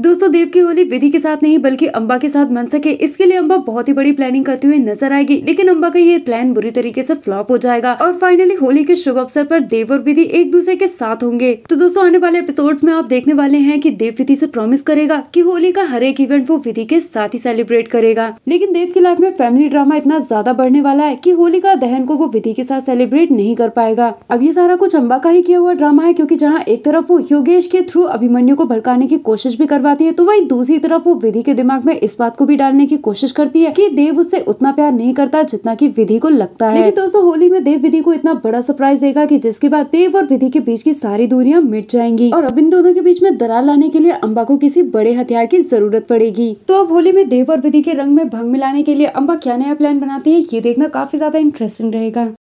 दोस्तों देव की होली विधि के साथ नहीं बल्कि अंबा के साथ मन सके इसके लिए अंबा बहुत ही बड़ी प्लानिंग करती हुई नजर आएगी लेकिन अंबा का ये प्लान बुरी तरीके से फ्लॉप हो जाएगा और फाइनली होली के शुभ अवसर पर देव और विधि एक दूसरे के साथ होंगे तो दोस्तों आने वाले एपिसोड्स में आप देखने वाले हैं की देव विधि से प्रॉमिस करेगा की होली का हर एक इवेंट वो विधि के साथ ही सेलिब्रेट करेगा लेकिन देव की लाइफ में फैमिली ड्रामा इतना ज्यादा बढ़ने वाला है की होली का दहन को वो विधि के साथ सेलिब्रेट नहीं कर पाएगा अब ये सारा कुछ अम्बा का ही किया हुआ ड्रामा है क्यूँकी जहाँ एक तरफ वो योगेश के थ्रू अभिमन्यु को भड़काने की कोशिश भी कर करवाती है तो वही दूसरी तरफ वो विधि के दिमाग में इस बात को भी डालने की कोशिश करती है की देव उससे उतना प्यार नहीं करता जितना की विधि को लगता है दोस्तों होली में देव विधि को इतना बड़ा सरप्राइज देगा की जिसके बाद देव और विधि के बीच की सारी दूरिया मिट जाएंगी और अब इन दोनों के बीच में दरार लाने के लिए अम्बा को किसी बड़े हथियार की जरूरत पड़ेगी तो अब होली में देव और विधि के रंग में भंग मिलाने के लिए अम्बा क्या नया प्लान बनाती है ये देखना काफी ज्यादा इंटरेस्टिंग रहेगा